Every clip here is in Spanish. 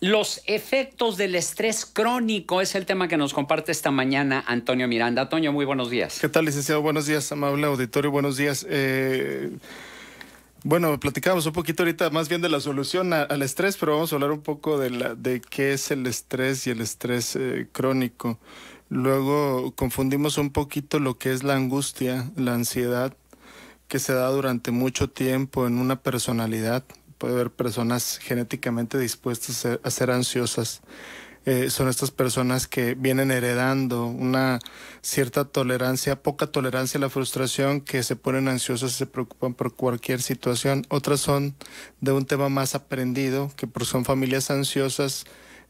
Los efectos del estrés crónico es el tema que nos comparte esta mañana Antonio Miranda. Antonio, muy buenos días. ¿Qué tal, licenciado? Buenos días, amable auditorio. Buenos días. Eh, bueno, platicamos un poquito ahorita más bien de la solución al estrés, pero vamos a hablar un poco de, la, de qué es el estrés y el estrés eh, crónico. Luego confundimos un poquito lo que es la angustia, la ansiedad que se da durante mucho tiempo en una personalidad puede haber personas genéticamente dispuestas a ser, ansiosas. Eh, son estas personas que vienen heredando una cierta tolerancia, poca tolerancia a la frustración, que se ponen ansiosas, se preocupan por cualquier situación. Otras son de un tema más aprendido, que son familias ansiosas,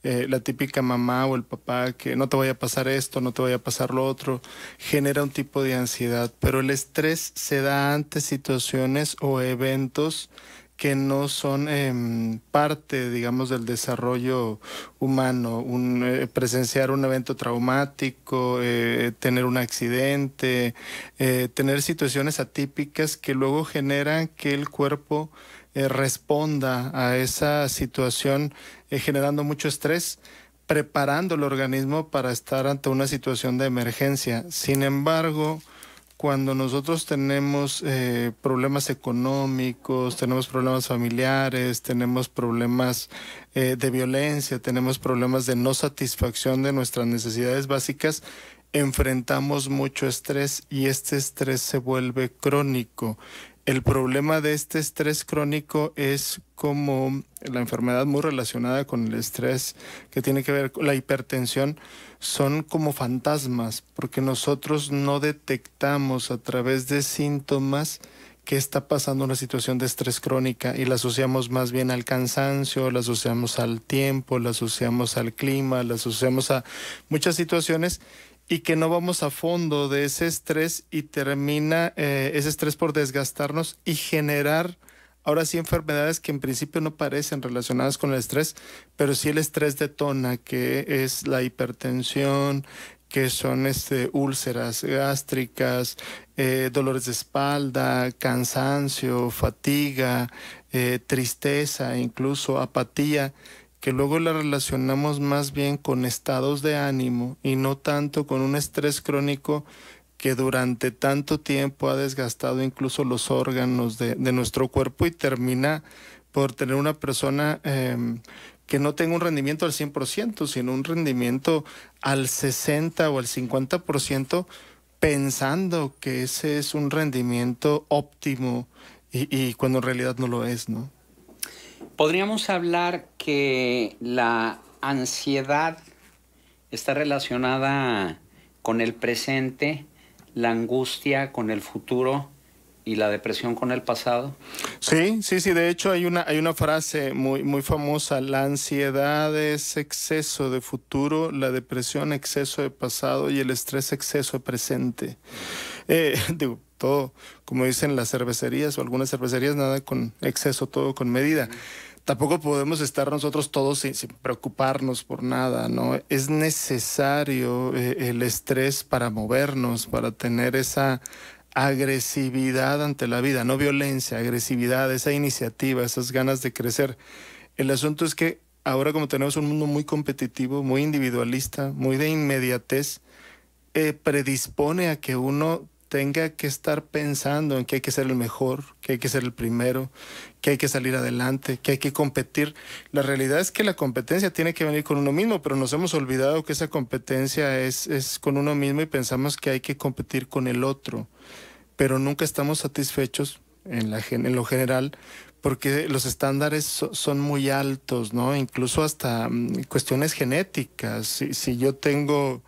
eh, la típica mamá o el papá que no te vaya a pasar esto, no te vaya a pasar lo otro, genera un tipo de ansiedad, pero el estrés se da ante situaciones o eventos que no son em, parte, digamos, del desarrollo humano. Eh, presenciar un evento traumático, eh, tener un accidente, eh, tener situaciones atípicas que luego generan que el cuerpo responda a esa situación generando mucho estrés preparando el organismo para estar ante una situación de emergencia. Sin embargo, cuando nosotros tenemos eh, problemas económicos, tenemos problemas familiares, tenemos problemas eh, de violencia, tenemos problemas de no satisfacción de nuestras necesidades básicas, enfrentamos mucho estrés y este estrés se vuelve crónico el problema de este estrés crónico es como la enfermedad muy relacionada con el estrés que tiene que ver con la hipertensión, son como fantasmas, porque nosotros no detectamos a través de síntomas que está pasando una situación de estrés crónica y la asociamos más bien al cansancio, la asociamos al tiempo, la asociamos al clima, la asociamos a muchas situaciones y que no vamos a fondo de ese estrés y termina eh, ese estrés por desgastarnos y generar ahora sí enfermedades que en principio no parecen relacionadas con el estrés, pero sí el estrés detona, que es la hipertensión, que son este, úlceras gástricas, eh, dolores de espalda, cansancio, fatiga, eh, tristeza, incluso apatía que luego la relacionamos más bien con estados de ánimo y no tanto con un estrés crónico que durante tanto tiempo ha desgastado incluso los órganos de, nuestro cuerpo y termina por tener una persona em, que no tenga un rendimiento al 100%, sino un rendimiento al 60 o al 50%, pensando que ese es un rendimiento óptimo y, y cuando en realidad no lo es, ¿no? Podríamos hablar que la ansiedad está relacionada con el presente, la angustia con el futuro y la depresión con el pasado. Sí, sí, sí. De hecho, hay una, hay una frase muy, muy famosa. La ansiedad es exceso de futuro, la depresión exceso de pasado y el estrés exceso de presente. Eh, todo, como dicen las cervecerías o algunas cervecerías, nada con exceso, todo con medida. Tampoco podemos estar nosotros todos sin, preocuparnos por nada, ¿no? Es necesario eh, el estrés para movernos, para tener esa agresividad ante la vida, no violencia, agresividad, esa iniciativa, esas ganas de crecer. El asunto es que ahora como tenemos un mundo muy competitivo, muy individualista, muy de inmediatez, eh, predispone a que uno tenga que estar pensando en que hay que ser el mejor, que hay que ser el primero, que hay que salir adelante, que hay que competir. La realidad es que la competencia tiene que venir con uno mismo, pero nos hemos olvidado que esa competencia es, es con uno mismo y pensamos que hay que competir con el otro, pero nunca estamos satisfechos en, la, en lo general porque los estándares son muy altos, ¿no? Incluso hasta mm, cuestiones genéticas. si yo tengo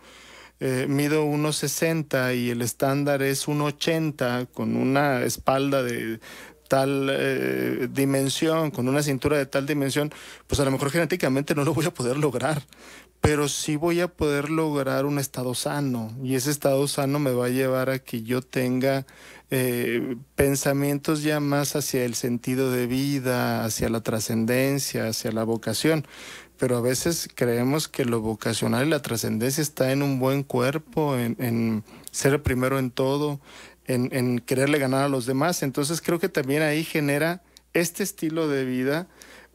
eh, mido 1,60 y el estándar es 1,80 con una espalda de tal eh, dimensión, con una cintura de tal dimensión, pues a lo mejor genéticamente no lo voy a poder lograr, pero sí voy a poder lograr un estado sano y ese estado sano me va a llevar a que yo tenga eh, pensamientos ya más hacia el sentido de vida, hacia la trascendencia, hacia la vocación pero a veces creemos que lo vocacional y la trascendencia está en un buen cuerpo, en, ser el primero en todo, en, quererle ganar a los demás. Entonces creo que también ahí genera este estilo de vida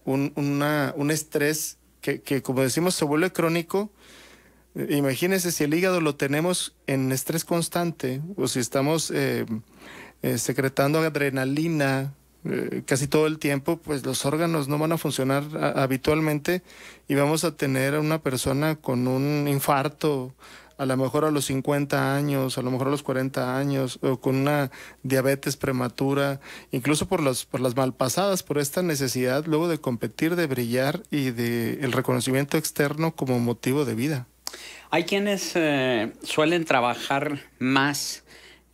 un, estrés que, como decimos, se vuelve crónico. Imagínense si el hígado lo tenemos en estrés constante o si estamos eh, eh, secretando adrenalina eh, casi todo el tiempo, pues los órganos no van a funcionar habitualmente y vamos a tener a una persona con un infarto, a lo mejor a los 50 años, a lo mejor a los 40 años, o con una diabetes prematura, incluso por las, por las malpasadas, por esta necesidad luego de competir, de brillar y de el reconocimiento externo como motivo de vida. Hay quienes eh, suelen trabajar más,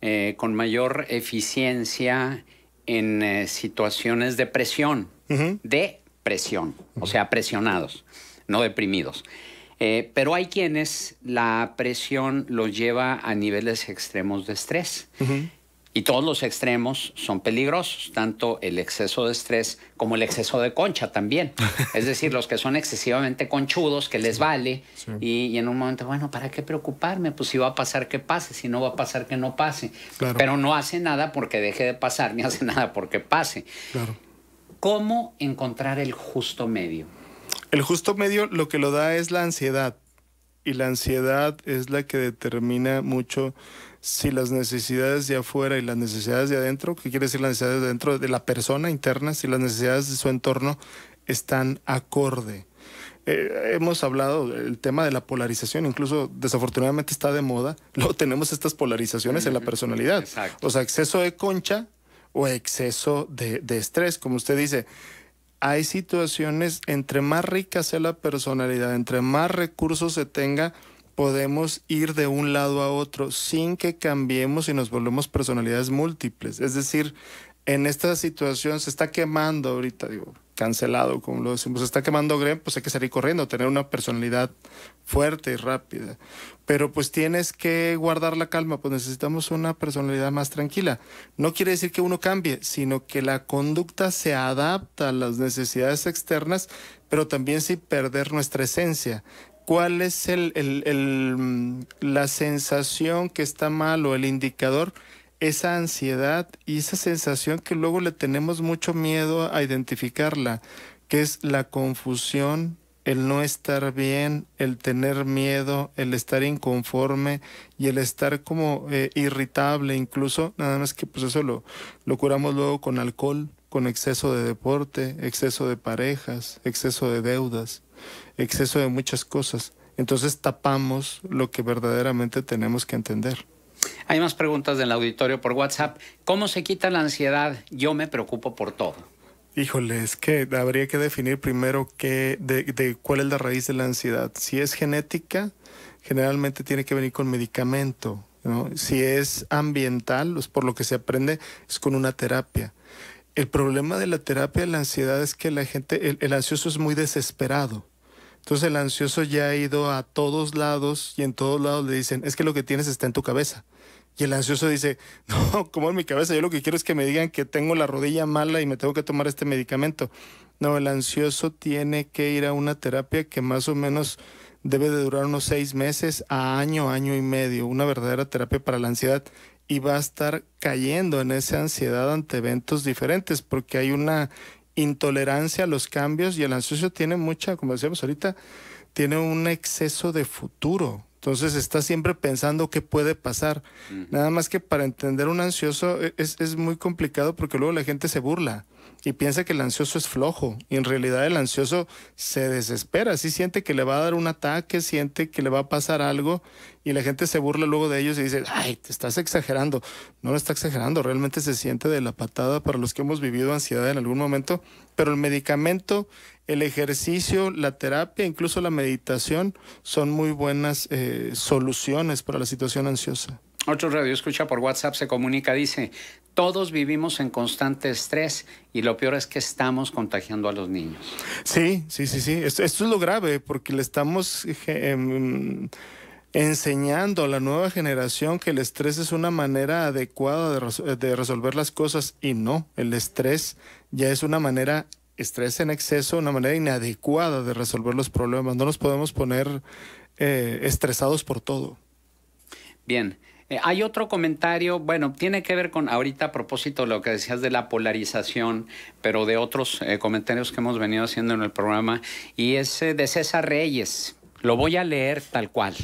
eh, con mayor eficiencia en eh, situaciones de presión, de presión, o sea, presionados, no deprimidos. Eh, pero hay quienes la presión los lleva a niveles extremos de estrés. Y todos los extremos son peligrosos, tanto el exceso de estrés como el exceso de concha también. Es decir, los que son excesivamente conchudos, que les vale, Y, en un momento, bueno, ¿para qué preocuparme? Pues si va a pasar que pase, si no va a pasar que no pase. Pero no hace nada porque deje de pasar, ni hace nada porque pase. ¿Cómo encontrar el justo medio? El justo medio lo que lo da es la ansiedad y la ansiedad es la que determina mucho si las necesidades de afuera y las necesidades de adentro, ¿qué quiere decir las necesidades de adentro de la persona interna? Si las necesidades de su entorno están acorde. Eh, hemos hablado del tema de la polarización, incluso desafortunadamente está de moda, luego tenemos estas polarizaciones en la personalidad. Exacto. O sea, exceso de concha o exceso de estrés, como usted dice hay situaciones, entre más rica sea la personalidad, entre más recursos se tenga, podemos ir de un lado a otro sin que cambiemos y nos volvemos personalidades múltiples. Es decir, en esta situación se está quemando ahorita, digo, cancelado, como lo decimos. Se está quemando Grem, pues hay que salir corriendo, tener una personalidad fuerte y rápida. Pero pues tienes que guardar la calma, pues necesitamos una personalidad más tranquila. No quiere decir que uno cambie, sino que la conducta se adapta a las necesidades externas, pero también sin perder nuestra esencia. ¿Cuál es el, mm, la sensación que está mal o el indicador? esa ansiedad y esa sensación que luego le tenemos mucho miedo a identificarla, que es la confusión, el no estar bien, el tener miedo, el estar inconforme y el estar como eh, irritable incluso, nada más que pues eso lo curamos luego con alcohol, con exceso de deporte, exceso de parejas, exceso de deudas, exceso de muchas cosas. Entonces tapamos lo que verdaderamente tenemos que entender. Hay más preguntas del auditorio por WhatsApp. ¿Cómo se quita la ansiedad? Yo me preocupo por todo. Híjole, es que habría que definir primero de, cuál es la raíz de la ansiedad. Si es genética, generalmente tiene que venir con medicamento. Si es ambiental, por lo que se aprende, es con una terapia. El problema de la terapia de la ansiedad es que la gente, el ansioso es muy desesperado. Entonces el ansioso ya ha ido a todos lados y en todos lados le dicen, es que lo que tienes está en tu cabeza. Y el ansioso dice, no, como en mi cabeza, yo lo que quiero es que me digan que tengo la rodilla mala y me tengo que tomar este medicamento. No, el ansioso tiene que ir a una terapia que más o menos debe de durar unos seis meses a año, año y medio, una verdadera terapia para la ansiedad. Y va a estar cayendo en esa ansiedad ante eventos diferentes, porque hay una intolerancia a los cambios y el ansioso tiene mucha, como decíamos ahorita, tiene un exceso de futuro. Entonces está siempre pensando qué puede pasar. Nada más que para entender un ansioso e, es muy complicado porque luego la gente se burla y piensa que el ansioso es flojo y en realidad el ansioso se desespera, sí siente que le va a dar un ataque, siente que le va a pasar algo y la gente se burla luego de ellos y dice, ay, te estás exagerando. No lo está exagerando, realmente se siente de la patada para los que hemos vivido ansiedad en algún momento, pero el medicamento, el ejercicio, la terapia, incluso la meditación son muy buenas eh, soluciones para la situación ansiosa. Otro radio escucha por WhatsApp se comunica, dice, todos vivimos en constante estrés y lo peor es que estamos contagiando a los niños. Sí, sí, sí, sí. Esto, es lo grave porque le estamos eh, em, enseñando a la nueva generación que el estrés es una manera adecuada de, resolver las cosas y no, el estrés ya es una manera estrés en exceso, una manera inadecuada de resolver los problemas. No nos podemos poner eh, estresados por todo. Bien, eh, hay otro comentario, bueno, tiene que ver con ahorita a propósito lo que decías de la polarización, pero de otros eh, comentarios que hemos venido haciendo en el programa, y es de César Reyes. Lo voy a leer tal cual.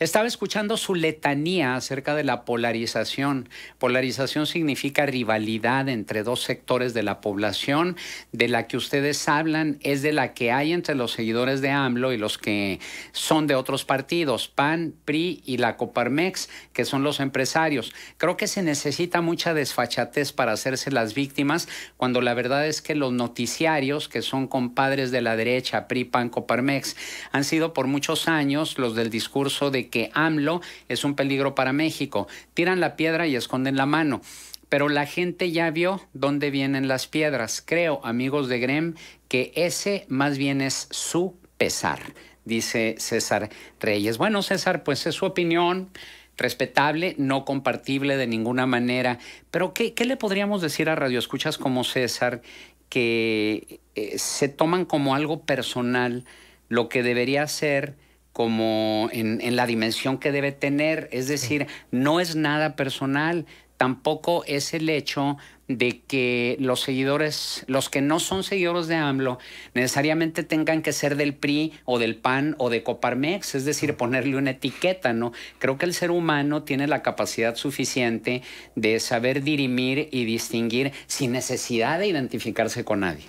Estaba escuchando su letanía acerca de la polarización. Polarización significa rivalidad entre dos sectores de la población. De la que ustedes hablan es de la que hay entre los seguidores de AMLO y los que son de otros partidos, PAN, PRI y la Coparmex, que son los empresarios. Creo que se necesita mucha desfachatez para hacerse las víctimas cuando la verdad es que los noticiarios, que son compadres de la derecha, PRI, PAN, Coparmex, han sido por muchos años los del discurso de que AMLO es un peligro para México. Tiran la piedra y esconden la mano. Pero la gente ya vio dónde vienen las piedras. Creo, amigos de Grem, que ese más bien es su pesar, dice César Reyes. Bueno, César, pues es su opinión respetable, no compartible de ninguna manera. Pero ¿qué, qué le podríamos decir a radioescuchas como César que eh, se toman como algo personal lo que debería ser como en, la dimensión que debe tener. Es decir, no es nada personal, tampoco es el hecho de que los seguidores, los que no son seguidores de AMLO, necesariamente tengan que ser del PRI o del PAN o de Coparmex, es decir, ponerle una etiqueta, ¿no? Creo que el ser humano tiene la capacidad suficiente de saber dirimir y distinguir sin necesidad de identificarse con nadie.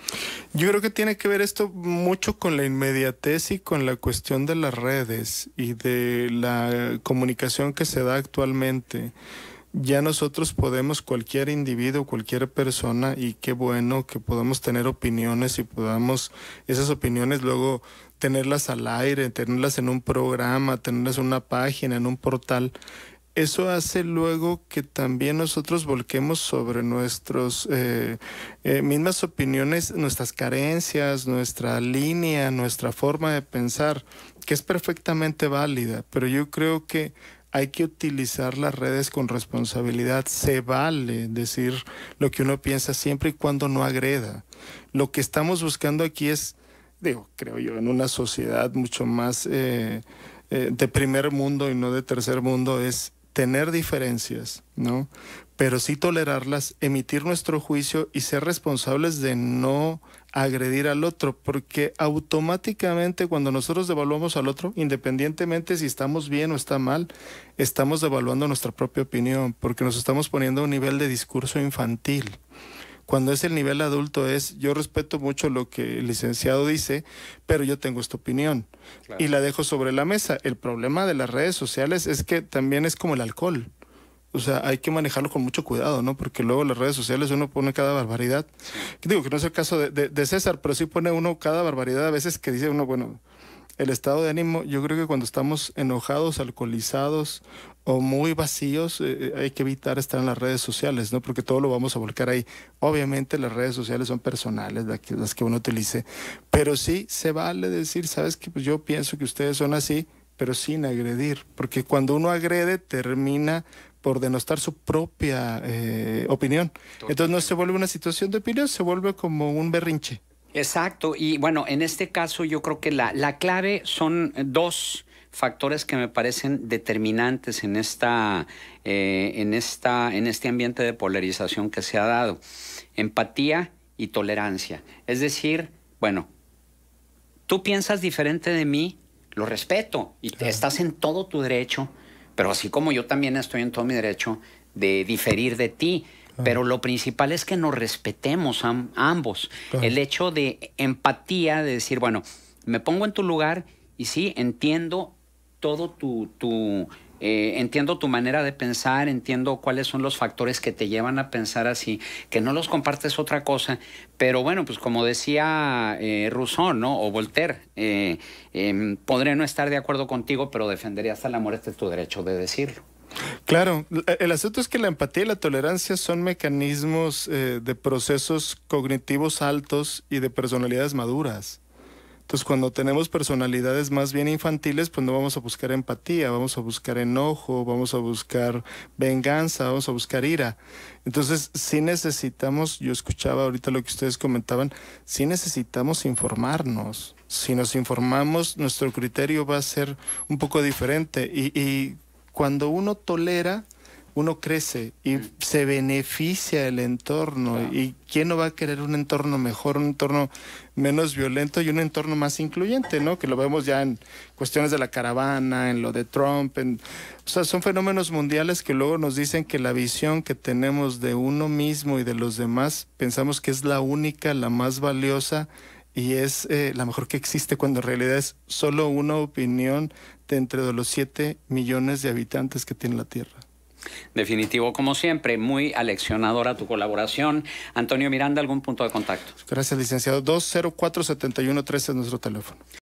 Yo creo que tiene que ver esto mucho con la inmediatez y con la cuestión de las redes y de la comunicación que se da actualmente ya nosotros podemos, cualquier individuo, cualquier persona, y qué bueno que podamos tener opiniones y podamos esas opiniones luego tenerlas al aire, tenerlas en un programa, tenerlas en una página, en un portal. Eso hace luego que también nosotros volquemos sobre nuestras eh, eh, mismas opiniones, nuestras carencias, nuestra línea, nuestra forma de pensar, que es perfectamente válida, pero yo creo que hay que utilizar las redes con responsabilidad. Se vale decir lo que uno piensa siempre y cuando no agreda. Lo que estamos buscando aquí es, digo, creo yo, en una sociedad mucho más eh, eh, de primer mundo y no de tercer mundo, es tener diferencias, ¿no? pero sí tolerarlas, emitir nuestro juicio y ser responsables de no agredir al otro, porque automáticamente cuando nosotros devaluamos al otro, independientemente si estamos bien o está mal, estamos devaluando nuestra propia opinión, porque nos estamos poniendo a un nivel de discurso infantil. Cuando es el nivel adulto es, yo respeto mucho lo que el licenciado dice, pero yo tengo esta opinión y la dejo sobre la mesa. El problema de las redes sociales es que también es como el alcohol o sea, hay que manejarlo con mucho cuidado, ¿no? Porque luego las redes sociales uno pone cada barbaridad. Digo que no es el caso de, César, pero sí pone uno cada barbaridad a veces que dice uno, bueno, el estado de ánimo, yo creo que cuando estamos enojados, alcoholizados o muy vacíos, eh, eh, hay que evitar estar en las redes sociales, ¿no? Porque todo lo vamos a volcar ahí. Obviamente las redes sociales son personales, las que, las que uno utilice, pero sí se vale decir, ¿sabes qué? Pues yo pienso que ustedes son así, pero sin agredir, porque cuando uno agrede termina por denostar su propia eh, opinión. Entonces no se vuelve una situación de opinión, se vuelve como un berrinche. Exacto, y bueno, en este caso yo creo que la, clave son dos factores que me parecen determinantes en, esta, eh, en, esta, en este ambiente de polarización que se ha dado. Empatía y tolerancia. Es decir, bueno, tú piensas diferente de mí, lo respeto y estás en todo tu derecho pero así como yo también estoy en todo mi derecho de diferir de ti. Pero lo principal es que nos respetemos a ambos. El hecho de empatía, de decir, bueno, me pongo en tu lugar y sí, entiendo todo tu, eh, entiendo tu manera de pensar, entiendo cuáles son los factores que te llevan a pensar así, que no los compartes otra cosa, pero bueno, pues como decía eh, Rousseau, O Voltaire, podría eh, em, podré no estar de acuerdo contigo, pero defendería hasta la muerte tu derecho de decirlo. Claro, el asunto es que la empatía y la tolerancia son mecanismos de procesos cognitivos altos y de personalidades maduras. Entonces, cuando tenemos personalidades más bien infantiles, pues no vamos a buscar empatía, vamos a buscar enojo, vamos a buscar venganza, vamos a buscar ira. Entonces, sí necesitamos, yo escuchaba ahorita lo que ustedes comentaban, sí necesitamos informarnos. Si nos informamos, nuestro criterio va a ser un poco diferente. Y, y cuando uno tolera, uno crece y mm. se beneficia el entorno. ¿Y quién no va a querer un entorno mejor, un entorno menos violento y un entorno más incluyente, ¿no? Que lo vemos ya en cuestiones de la caravana, en lo de Trump. En, o sea, son fenómenos mundiales que luego nos dicen que la visión que tenemos de uno mismo y de los demás pensamos que es la única, la más valiosa y es eh, la mejor que existe cuando en realidad es solo una opinión de entre los 7 millones de habitantes que tiene la Tierra. Definitivo, como siempre, muy aleccionadora tu colaboración. Antonio Miranda, ¿algún punto de contacto? Gracias, licenciado. 204-7113 es nuestro teléfono.